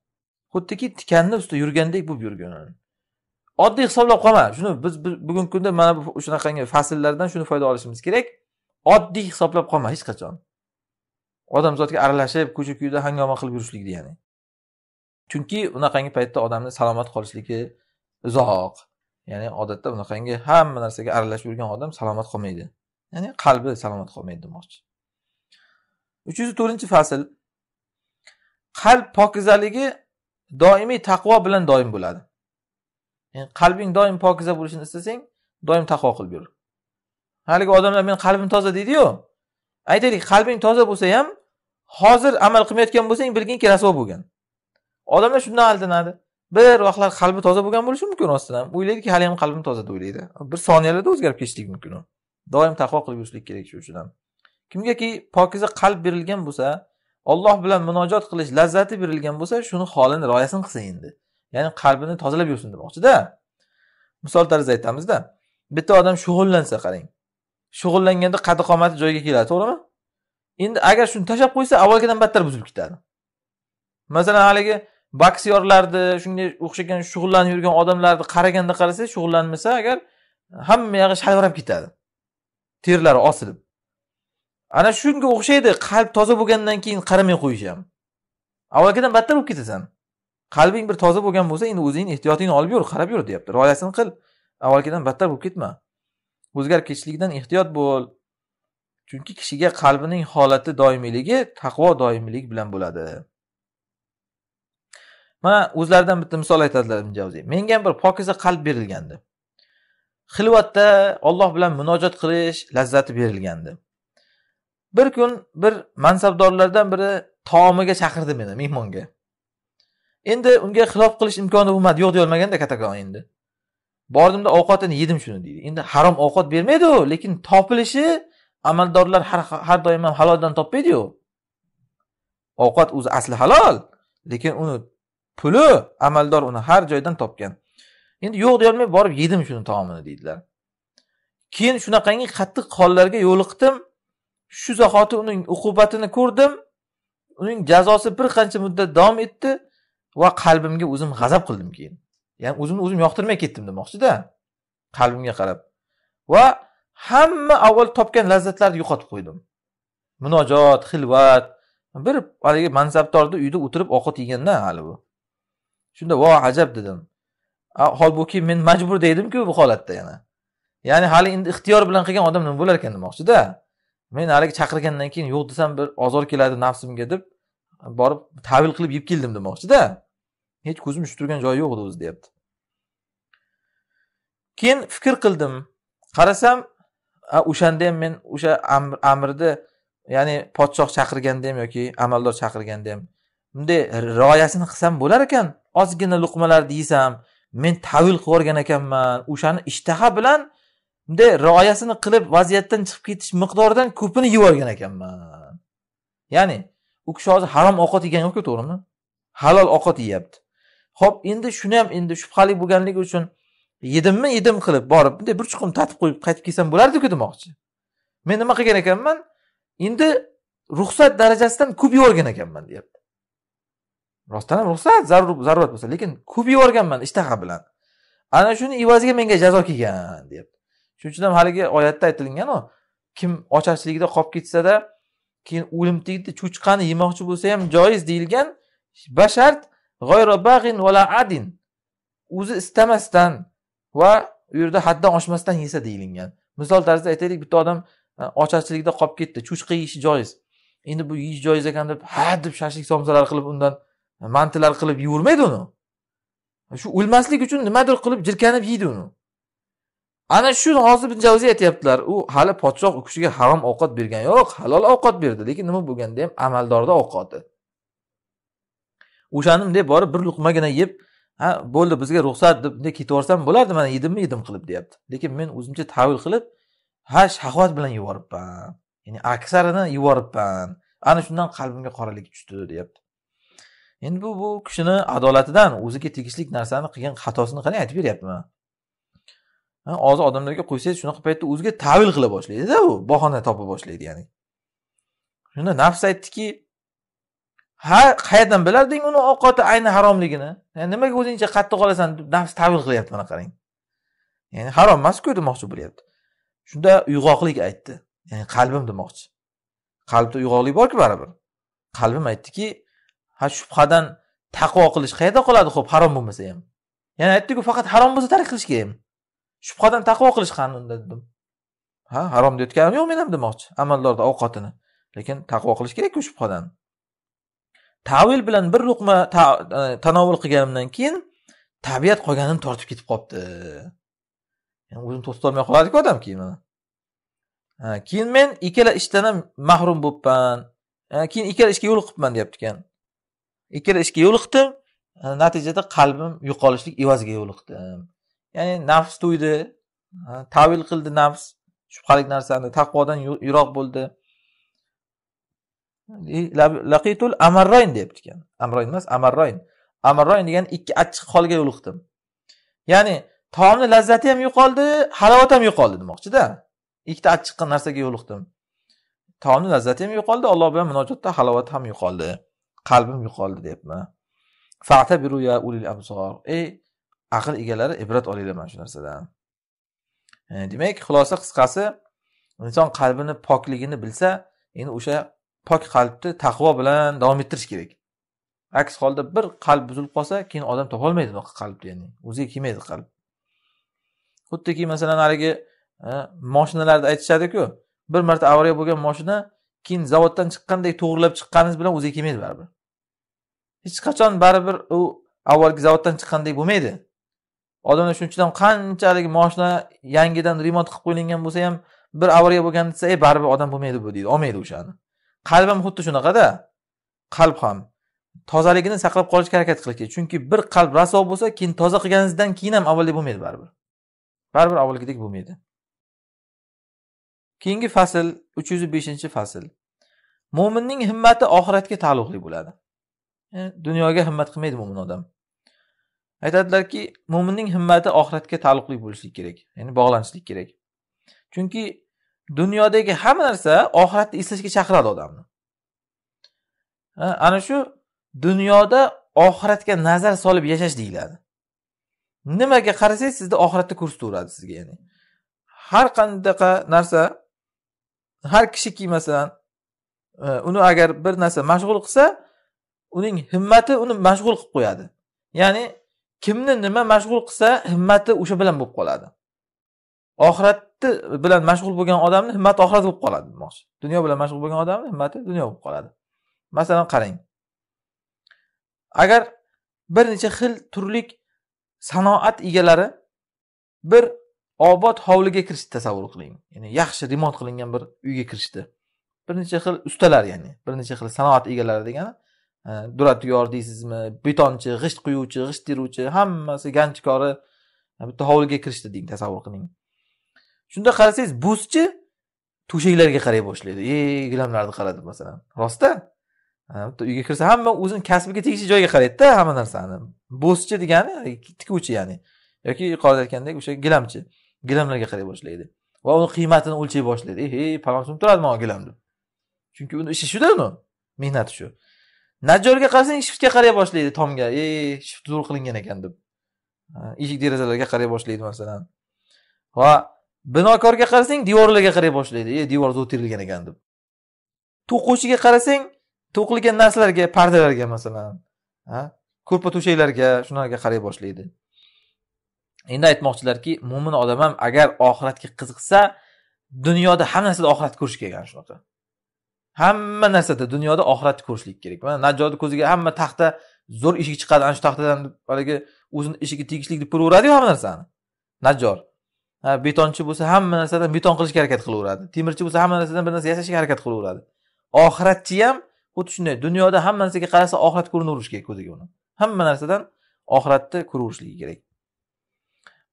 xuddiki tikanni ustida yurgandek bo'lib yurgin oddiy hisoblab qolma shuni biz bugungi kunda mana bu shunaqangi fasllardan shuni foyda olishimiz kerak oddiy hisoblab qolma hech qachon odamzodga aralashib ko'cha kuyda hangoma qilib yurishlik degani chunki unaqangi paytda odamni salomat qolishligi uzoq ya'ni odatda unaqangi hamma narsaga aralashib yurgan odam salomat qolmaydi ya'ni qalbi salomat qolmaydi demoqchi uch yuz to'rtinchi fasl qalb pokizaligi doimiy taqvo bilan doim bo'ladi ya'ni qalbing doim pokiza bo'lishini istasang doim taqvo qilib yur haligi odamlar meni qalbim toza deydiyu aytaylik qalbing toza bo'lsa ham hozir amal qilmayotgan bo'lsang bilginki rasvo bo'lgan odamlar shundan aldanadi bir vaqtlar qalbi toza bo'lgan bo'lishi mumkin rostdan o'ylaydiki ham qalbim toza deb o'ylaydi bir soniyalarda o'zgarib ketishligi mumkin u doim taqvo qilib yurishlik kerak shu uchun ham kimgaki pokiza qalb berilgan bo'lsa olloh bilan munojot qilish lazzati berilgan bo'lsa shuni holini rioyasini qilsin endi ya'ni qalbini tozalab yursin demoqchida misol tarzida aytamizda bitta odam shug'ullansa qarang shug'ullanganda qadi qomati joyiga keladi to'g'rimi endi agar shuni tashlab qo'ysa avvalgidan battar buzilib ketadi masalan haligi boksyorlarni shunga o'xshagan shug'ullanib yurgan odamlarni qaraganda qarasangiz shug'ullanmasa agar hamma yog'i shalvarab ketadi terlari osilib ana shunga o'xshaydi qalb toza bo'lgandan keyin qaramay qo'yish ham avvalgidan battar bo'lib ketasan qalbing bir toza bo'lgan bo'lsa endi o'zingni ehtiyotingni olib yur qarab yur deyapti rioyasini qil avvalgidan battar bo'lib ketma o'zgarib ehtiyot bo'l chunki kishiga qalbining holati doimiyligi taqvo doimiylik bilan bo'ladi mana o'zlaridan bitta misol aytadilar ibn menga ham bir pokiza qalb berilgandi xilvatda olloh bilan munojat qilish lazzati berilgandi bir kun bir mansabdorlardan biri taomiga chaqirdi meni mehmonga endi unga xilof qilish imkoni bo'lmadi yo'q deyolmaganda kattakon endi bordimda ovqatini yedim shuni deydi endi harom ovqat bermaydi u lekin topilishi amaldorlar har, har doim ham haloldan topmaydiyu ovqat o'zi asli halol lekin uni puli amaldor uni har joydan topgan endi yo'q deyolmay borib yedim shuni taomini deydilar keyin shunaqangi qattiq hollarga yo'liqdim shu zahoti uning uqubatini ko'rdim uning jazosi bir qancha muddat davom etdi va qalbimga o'zim g'azab qildim keyin ya'ni o'zimni o'zim yoqtirmay ketdim demoqchida qalbimga qarab va hamma avval topgan lazzatlarni yo'qotib qo'ydim munojot xilvat bir haligi mansabdorni uyida o'tirib ovqat yeganda hali bu shunda vo ajab dedim holbuki men majbur edimku bu holatda yana ya'ni hali endi ixtiyor bilan qilgan odam nima bo'lar ekan demoqchida men haligi chaqirgandan keyin yo'q desam bir ozor keladi nafsimga deb borib tavil qilib yeb keldim demoqchida hech ko'zim tushib turgan joyi yo'q edi o'zi deyapti keyin fikr qildim qarasam o'shanda ham men o'sha amrni ya'ni podshoh chaqirganda ham yoki amaldor chaqirganda ham bunday rioyasini qilsam bo'lar ekan ozgina luqmalarni yesam men tavil qilib yuborgan ekanman o'shani ishtaha bilan bunday rioyasini qilib vaziyatdan chiqib ketish miqdoridan ko'pini yeb yuborgan ekanman ya'ni u kishi hozir harom ovqat yegani yo'qku to'g'rimi halol ovqat yeyapti ho'p endi shuni ham endi shubhali bo'lganligi uchun yedimmi yedim qilib borib bunday bir chuqum tatib qo'yib qaytib kelsam bo'lardiku demoqchi men nima qilgan ekanman endi ruxsat darajasidan ko'p yuborgan ekanman deyapti rostdan ham ruxsat zarur zarurat bo'lsa lekin ko'p yuborganman ishtaha bilan ana shuni evaziga menga jazo kelgan deyapti shuning uchun ham haligi oyatda aytilganu kim och ochligida qolib ketsada keyin o'limtigida cho'chqani yemoqchi bo'lsa ham joiz deyilgan bashart vala adin o'zi istamasdan va u yerda haddan oshmasdan yesa deyilgan misol tarzida aytaylik bitta odam e, ocharchilikda qolib ketdi cho'chqa yeyishi joiz endi bu yeyish joiz ekan deb ha deb shashlik somsalar qilib undan e, mantilar qilib yeyvermaydi uni e, shu o'lmaslik uchun nimadir qilib jirkanib yeydi uni ana shu hozir ibn javziy aytyaptilar u hali podshoh u kishiga harom ovqat bergani yo'q halol ovqat berdi lekin nima bo'lganda ham amaldorda ovqati o'shani bunday borib bir luqmagina yeb ha bo'ldi bizga ruxsat deb bunday ketib yuborsam bo'lardi mana yedimmi yedim qilib deyapti lekin men o'zimcha tavil qilib ha shahvat bilan yuboribman ya'ni aksarini yuboribman ana shundan qalbimga qoralik tushdi deyapti endi bu bu kishini adolatidan o'ziga tegishli narsani qilgan xatosini qarang aytib beryapman hozir odamlarga qo'ysangiz shunaqa paytda o'ziga tavil qila boshlaydida u bahona topa boshlaydi ya'ni shunda nafs aytdiki ha qayerdan bilarding uni ovqati ayni haromligini yani nimaga o'zingcha qattiq olasan deb nafs tavil qilyapti mana qarang ya'ni harom emasku demoqchi bo'lyapti shunda uyg'oqlik aytdi ya'ni qalbim demoqchi qalbda uyg'oqlik borku baribir qalbim aytdiki ha shubhadan taqvo qilish qayerda qoladi ho'p harom bo'lmasa ham yana aytdiku faqat harom bo'lsa tark qilish kerak shubhadan taqvo qilish qani unda dedim ha harom deyotganim yo'q men ham demoqchi amallarda ovqatini lekin taqvo qilish kerakku shubhadan tavil bilan bir luqma e, tanovul qilganimdan keyin tabiat qolganini tortib ketib qolibdi yani o'zini to'xtatolmay qoladiku odam keyin keyin men ikkala ishdan ham mahrum bo'libman keyin ikkala ishga yo'liqibman deyapti ekan ikkala ishga yo'liqdim natijada qalbim yo'qolishlik evaziga yo'liqdim ya'ni nafs to'ydi tavil qildi nafs shubhalik narsani taqvodan yiroq bo'ldi laqitul amarroyn deb ekan amroyn emas amarroyn amarroyn degani ikki achchiq holga yo'liqdim ya'ni taomni lazzati ham yo'qoldi halovati ham yo'qoldi demoqchida ikkita achchiq narsaga yo'liqdim taomni lazzati ham yo'qoldi alloh bilan munojotda halovati ham yo'qoldi qalbim yo'qoldi deyapman ya ulil ey aql egalari ibrat olinglar mana shu narsadan demak xulosa qisqasi inson qalbini pokligini bilsa endi o'sha pok qalbni taqvo bilan davom ettirish kerak aks holda bir qalb buzilib qolsa keyin odam topolmaydi unaqa qalbni ya'ni o'ziga kelmaydi qalb xuddiki masalan haligi e, moshinalarda aytishadiku bir marta avariya bo'lgan moshina keyin zavoddan chiqqandek to'g'irlab chiqqaningiz bilan o'ziga kelmaydi baribir hech qachon baribir u avvalgi zavoddan chiqqandek bo'lmaydi odamlar shuning uchun ham qanchalik moshina yangidan remont qilib qo'yilgan bo'lsa ham bir avariya bo'lganda desa e baribir odam bo'lmaydi bu deydi olmaydi o'shani qalb ham xuddi shunaqada qalb ham tozaligini saqlab qolishga harakat qilish kerak chunki bir qalb raso bo'lsa keyin toza qilganingizdan keyin ham avvalgidek bo'lmaydi baribir baribir avvalgidek bo'lmaydi keyingi fasl uch yuz beshinchi fasl mo'minning himmati oxiratga taalluqli bo'ladi e, dunyoga himmat qilmaydi mo'min odam aytadilarki mo'minning himmati oxiratga taalluqli bo'lishi kerak ya'ni bog'lanishlik kerak chunki dunyodagi hamma narsa oxiratni eslashga chaqiradi odamni ana shu dunyoda oxiratga nazar solib yashash deyiladi nimaga qarasangiz sizni oxiratda ko'rsataveradi sizga ya'ni har qanaqa narsa har kishiki masalan e, uni agar bir narsa mashg'ul qilsa uning himmati uni mashg'ul qilib qo'yadi ya'ni kimni nima mashg'ul qilsa himmati o'sha bilan bo'lib qoladi oxiratni bilan mashg'ul bo'lgan odamni himmati oxirat bo'lib qoladi demoqchi dunyo bilan mashg'ul bo'lgan odamni himmati dunyo bo'lib qoladi masalan qarang agar bir necha xil turli sanoat egalari bir obod hovliga kirishdi tasavvur qiling ya'ni yaxshi remont qilingan bir uyga kirishdi bir necha xil ustalar ya'ni bir necha xil sanoat egalari degani e, duradyor deysizmi betonchi g'isht quyuvchi g'isht teruvchi hammasi ganchkori e, bitta hovliga kirishdi deng tasavvur qiling shunda qarasangiz buzchi to'shaklarga qaray boshlaydi e gilamlarni qaradi masalan rostda bitta uyga kirsa hamma o'zini kasbiga tegishli joyga qaraydida hamma narsani bo'zchi degani e, tikuvchi ya'ni yoki yuqorida aytgandek o'sha gilamchi gilamlarga qaray boshlaydi va uni qiymatini o'lchay boshlaydi ey palon so'm turadi mana gilam deb chunki uni ishi shuda uni mehnati shu najjorga qarasang shiftga qaray boshlaydi tomga e shift zo'r qilingan ekan deb eshik derazalarga qaray boshlaydi masalan va binokorga qarasang devorlarga qaray boshlaydi e devor o'tirilgan ekan deb to'quvchiga qarasang to'qilgan narsalarga pardalarga masalan ko'rpa to'shaklarga shularga qaray boshlaydi endi aytmoqchilarki mo'min odam ham agar oxiratga qiziqsa dunyoda hamma narsada oxiratni ko'rish kerak ana shunaqa hamma narsada dunyoda oxiratni ko'rishlik kerak mana najjodni ko'ziga hamma taxta zo'r eshik chiqadi ana shu taxtadan haligi o'zini eshigiga tegishlik deb ko'raveradiyu hamma narsani najjor betonchi bo'lsa hamma narsadan beton qilishga harakat qilaveradi temirchi bo'lsa hamma narsadan bir narsa yasashga harakat qilaveradi oxiratchi ham xuddi shunday dunyoda hamma narsaga qarasa oxirat ko'rinaverishi kerak ko'ziga uni hamma narsadan oxiratni ko'raverishligi kerak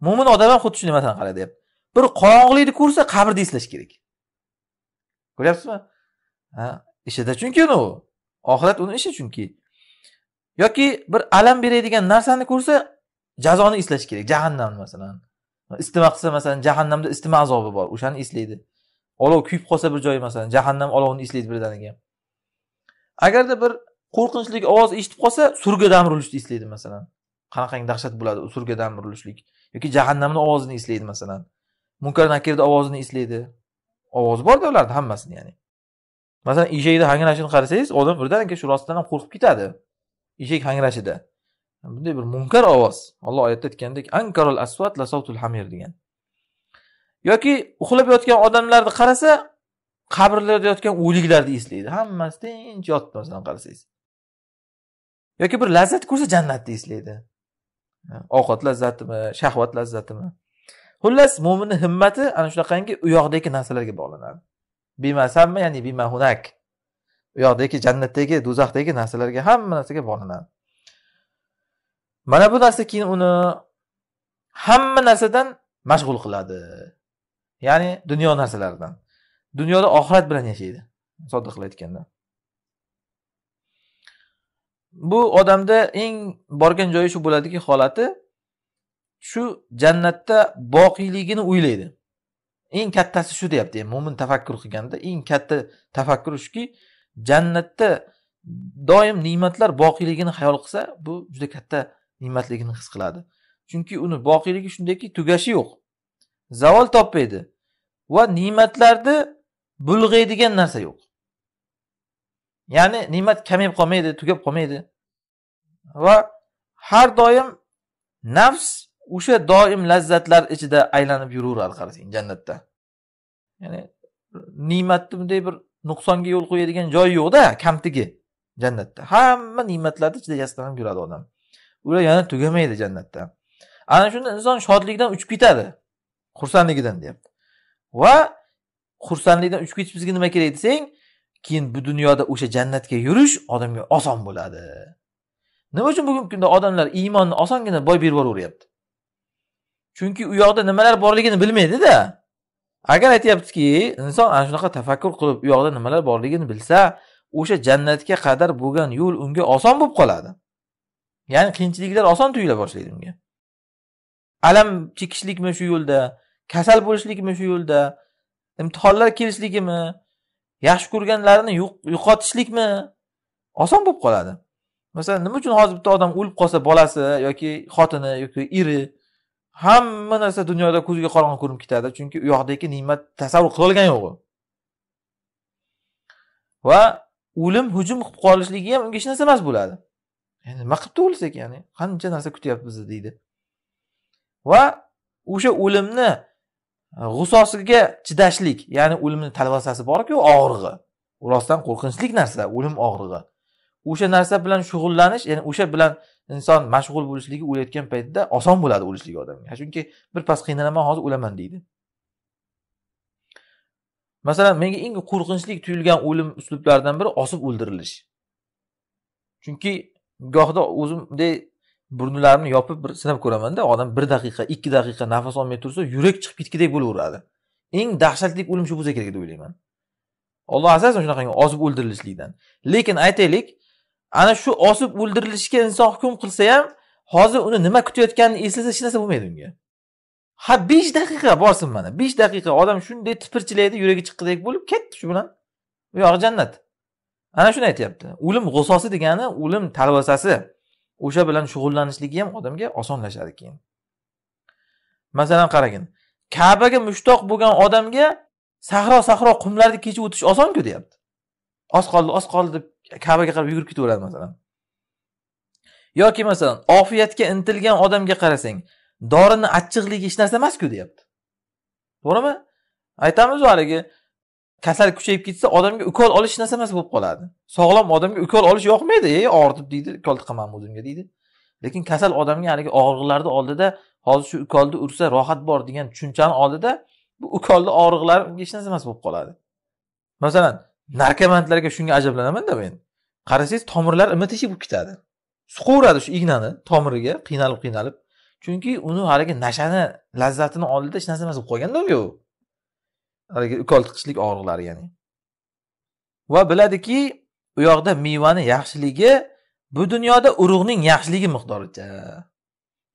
mo'min odam ham xuddi shunday masalan qaraydi bir qorong'ulikni ko'rsa qabrni eslash kerak ko'ryapsizmi ishida chunki uni u oxirat uni ishi chunki yoki bir alam beradigan narsani ko'rsa jazoni eslash kerak jahannamni masalan istima qilsa masalan jahannamda istima azobi bor o'shani eslaydi olov kuyib qolsa bir joyi masalan jahannam olovini eslaydi birdaniga agarda bir qo'rqinchli ovoz eshitib qolsa surga dam urilishni eslaydi masalan qanaqangi dahshat bo'ladi surga dam urilishlik yoki jahannamni ovozini eslaydi masalan munkar nakirni ovozini eslaydi ovozi borda ularni hammasini ya'ni masalan eshakni hangrashini qarasangiz odam birdaniga shu rostdan ham qo'rqib ketadi eshak hangrashida bunday bir munkar ovoz olloh oyatda aytgandek ankarul asvat lasovtul hamir degan yoki uxlab yotgan odamlarni qarasa qabrlarda yotgan o'liklarni eslaydi hammasi tinch yotibdi masalan qarasangiz yoki bir lazzat ko'rsa jannatni eslaydi ovqat lazzatimi shahvat lazzatimi xullas mo'minni himmati ana shunaqangi u yoqdagi narsalarga bog'lanadi bimasamma ya'ni bimahunak u yoqdagi jannatdagi do'zaxdagi narsalarga hamma narsaga bog'lanadi mana bu narsa keyin uni hamma narsadan mashg'ul qiladi ya'ni dunyo narsalaridan dunyoda oxirat bilan yashaydi sodda qilib aytganda bu odamda eng borgan joyi shu bo'ladiki holati shu jannatda boqiyligini o'ylaydi eng kattasi shu deyapti mo'min tafakkur qilganda eng katta tafakkur shuki jannatda doim ne'matlar boqiyligini xayol qilsa bu juda katta ne'matligini his qiladi chunki uni boqiyligi shundaki tugashi yo'q zavol topmaydi va ne'matlarni bulg'aydigan narsa yo'q ya'ni ne'mat kamayib qolmaydi tugab qolmaydi va har doim nafs o'sha doim lazzatlar ichida aylanib yuraveradi qarasang jannatda ya'ni ne'matni bunday bir nuqsonga yo'l qo'yadigan joyi yo'qda kamtigi jannatda hamma ne'matlarni ichida yastanib yuradi odam ular yana tugamaydi jannatda ana shunda inson shodlikdan uchib ketadi xursandligidan deyapti va xursandlikdan uchib ketib bizga nima kerak desang keyin bu dunyoda o'sha jannatga yurish odamga oson bo'ladi nima uchun bugungi kunda odamlar iymonni osongina boy berib yuboraveryapti chunki u yoqda nimalar borligini bilmaydida agar aytyaptiki inson ana shunaqa tafakkur qilib u yoqda nimalar borligini bilsa o'sha jannatga qadar bo'lgan yo'l unga oson bo'lib qoladi ya'ni qiyinchiliklar oson tuyula boshlaydi unga alam chekishlikmi shu yo'lda kasal bo'lishlikmi shu yo'lda imtihonlar kelishligimi yaxshi ko'rganlarini yo'qotishlikmi oson bo'lib qoladi masalan nima uchun hozir bitta odam o'lib qolsa bolasi yoki xotini yoki eri hamma narsa dunyoda ko'ziga qorong'i ko'rinib ketadi chunki u yoqdagi ne'mat tasavvur qilolgani yo'q u va o'lim hujum qilib qolishligi ham unga hech narsa emas bo'ladi yani nima qilib tug'ilsak ya'ni qancha narsa kutyapti bizni deydi va o'sha o'limni e, g'usosiga chidashlik ya'ni o'limni talvasasi borku og'rig'i u rostdan qo'rqinchli narsa o'lim og'rig'i o'sha narsa bilan shug'ullanish ya'ni o'sha bilan inson mashg'ul bo'lishligi o'layotgan paytda oson bo'ladi o'lishligi odamga chunki birpas qiynalaman hozir o'laman deydi masalan menga eng qo'rqinchli tuyulgan o'lim uslublaridan biri osib o'ldirilish chunki gohida o'zimday burnilarimni yopib bir sinab ko'ramanda odam bir daqiqa ikki daqiqa nafas olmay tursa yurak chiqib ketgudek bo'laveradi eng dahshatli o'lim shu bo'lsa kerak deb o'ylayman olloh asrasin shunaqangi ozib o'ldirilishlikdan lekin aytaylik ana shu osib o'ldirilishga inson hukm qilsa ham hozir uni nima kutayotganini eslasa hech narsa bo'lmaydi unga ha besh daqiqa borsin mana besh daqiqa odam shunday tipirchilaydi yuragi chiqqidek bo'lib ketdi shu bilan bu yog'i jannat ana shuni aytyapti o'lim g'usosi degani o'lim talvasasi o'sha bilan shug'ullanishligi ham odamga osonlashadi keyin masalan qaragin kabaga mushtoq bo'lgan odamga sahro sahro qumlarni kechib o'tish osonku deyapti oz qoldi oz qoldi deb kabaga qarab yugurib ketaveradi masalan yoki masalan ofiyatga intilgan odamga qarasang dorini achchiqligi hech narsa emasku deyapti to'g'rimi aytamizu haligi kasal kuchayib ketsa odamga ukol olish hech narsa emas bo'lib qoladi sog'lom odamga ukol olish yoqmaydi ey og'ritib deydi ukol tiqaman o'zimga deydi lekin kasal odamga haligi og'riqlarni oldida hozir shu ukolni ursa rohat bor degan tushunchani oldida bu ukolni og'riqlari hech narsa emas bo'lib qoladi masalan narkomandlarga shunga ajablanamanda men qarasangiz tomirlar imi teshib ketadi suqaveradi shu ignani tomiriga qiynalib qiynalib chunki uni haligi nashani lazzatini oldida hech narsa emas bo'lib qolganda unga u haligi ukol tiqishlik og'riqlari ya'ni va biladiki u yoqda mevani yaxshiligi bu dunyoda urug'ning yaxshiligi miqdoricha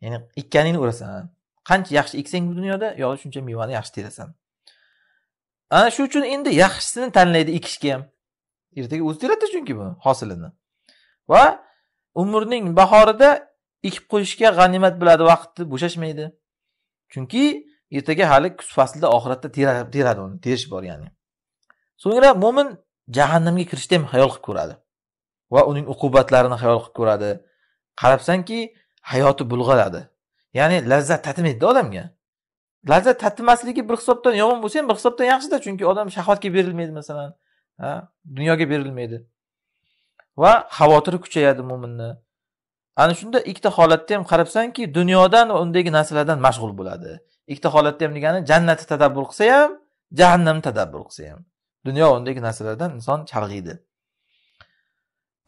ya'ni ekkaningni o'rasan qancha yaxshi eksang bu dunyoda yoqda shuncha mevani yaxshi terasan ana shu uchun endi yaxshisini tanlaydi ekishga ham ertaga o'zi teradi chunki bu hosilini va umrning bahorida ekib qo'yishga g'animat biladi vaqtni bo'shashmaydi chunki ertaga hali kuz faslida oxiratda teradi uni terish bor ya'ni so'ngra mo'min jahannamga kirishni ham hayol qilib ko'radi va uning uqubatlarini hayol qilib ko'radi qarabsanki hayoti bulg'aladi ya'ni lazzat tatimaydida odamga lazzat tatimasligi bir hisobdan yomon bo'lsa ham bir hisobdan yaxshida chunki odam shahvatga berilmaydi masalan dunyoga berilmaydi va xavotiri kuchayadi mo'minni ana shunda ikkita holatda ham qarabsanki dunyodan va undagi narsalardan mashg'ul bo'ladi ikkita holatda ham degani jannatni tadabbur qilsa ham jahannamni tadabbur qilsa ham dunyo undagi narsalardan inson chalg'iydi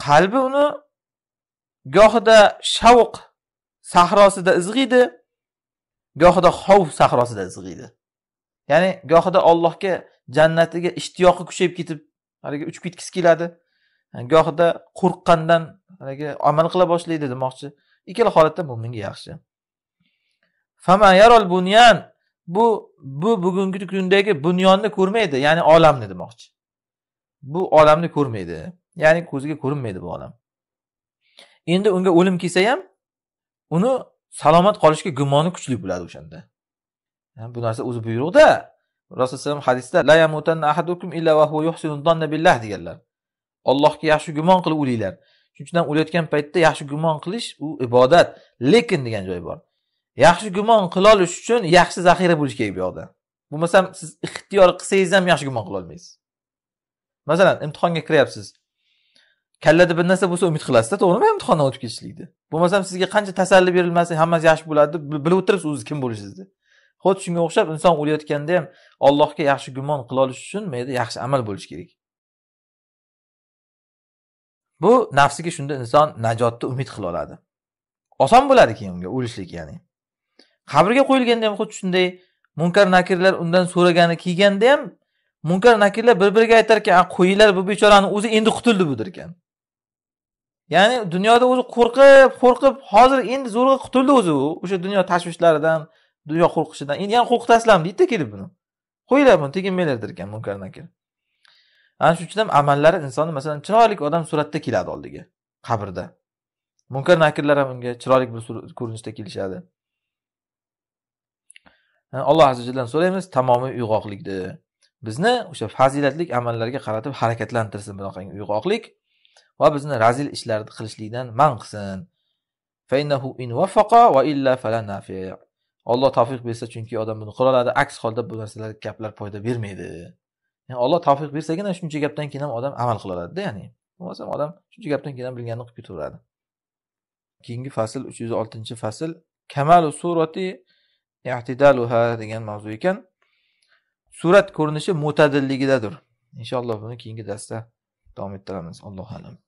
qalbi uni gohida shavq sahrosida izg'iydi gohida xavf sahrosida izg'iydi ya'ni gohida ollohga jannatiga ishtiyoqi kuchayib ketib haligi uchib ketgisi keladi gohida qo'rqqandan haligi amal qila boshlaydi demoqchi ikkala holatda mo'minga yaxshi fama bunyan bu bu bugungi kundagi bunyonni ko'rmaydi ya'ni olamni demoqchi bu olamni ko'rmaydi ya'ni ko'ziga ko'rinmaydi bu olam endi unga o'lim kelsa ham uni salomat qolishga gumoni kuchli bo'ladi o'shanda bu narsa o'zi buyruqda rasululloh alayhi hadisda la ahadukum illa huwa billah deganlar allohga yaxshi gumon qilib o'linglar shuning uchun ham o'layotgan paytda yaxshi gumon qilish u ibodat lekin degan joyi bor yaxshi gumon qilolish uchun yaxshi zaxira bo'lishi kerak bu yoqda bo'lmasam siz ixtiyor qilsangiz ham yaxshi gumon qilolmaysiz masalan imtihonga kiryapsiz kallada bir narsa bo'lsa umid qilasizda to'g'rimi imtihondan o'tib ketishlikni bo'lmasam sizga qancha tasalli berilmasin hammasi yaxshi bo'ladi deb bilib o'tiribsiz o'zingiz kim bo'lishingizni xuddi shunga o'xshab inson o'layotganda ham allohga yaxshi gumon qila olish uchun mayda yaxshi amal bo'lishi kerak bu nafsiga shunda inson najotni umid qila oladi oson bo'ladi keyin unga o'lishlik ya'ni qabrga qo'yilganda ham xuddi shunday munkar nakirlar undan so'ragani kelganda ham munkar nakirlar bir biriga aytar ekan qo'yinglar bu bechorani o'zi endi qutuldi bu derkan ya'ni dunyoda o'zi qo'rqib qo'rqib hozir endi zo'rg'a qutuldi o'zi u o'sha dunyo tashvishlaridan dunyo qo'rqishidan endi yana qo'rqitasizlarmi deydida kelib buni qo'yinglar buni teginmanglar derkan munkar nakir ana shuning uchun ham amallari insonni masalan chiroyli odam suratda keladi oldiga qabrda munkar nakirlar ham unga chiroyli bir ko'rinishda kelishadi alloh azu so'raymiz tamomiy uyg'oqlikni bizni o'sha fazilatli amallarga qaratib harakatlantirsin bunaqangi uyg'oqlik va bizni razil ishlarni qilishlikdan man qilsin olloh tavfiq bersa chunki odam buni qila oladi aks holda bu narsalar gaplar foyda bermaydi ya'ni olloh tavfiq bersagina shuncha gapdan keyin ham odam amal qila oladida ya'ni bo'lmasam odam shuncha gapdan keyin ham bilganini qilib ketaveradi keyingi fasl uch yuz oltinchi fasl kamalu surati ihtidaluha degan mavzu ekan surat ko'rinishi mo'tadilligidadir inshaalloh buni keyingi darsda davom ettiramiz allohu alam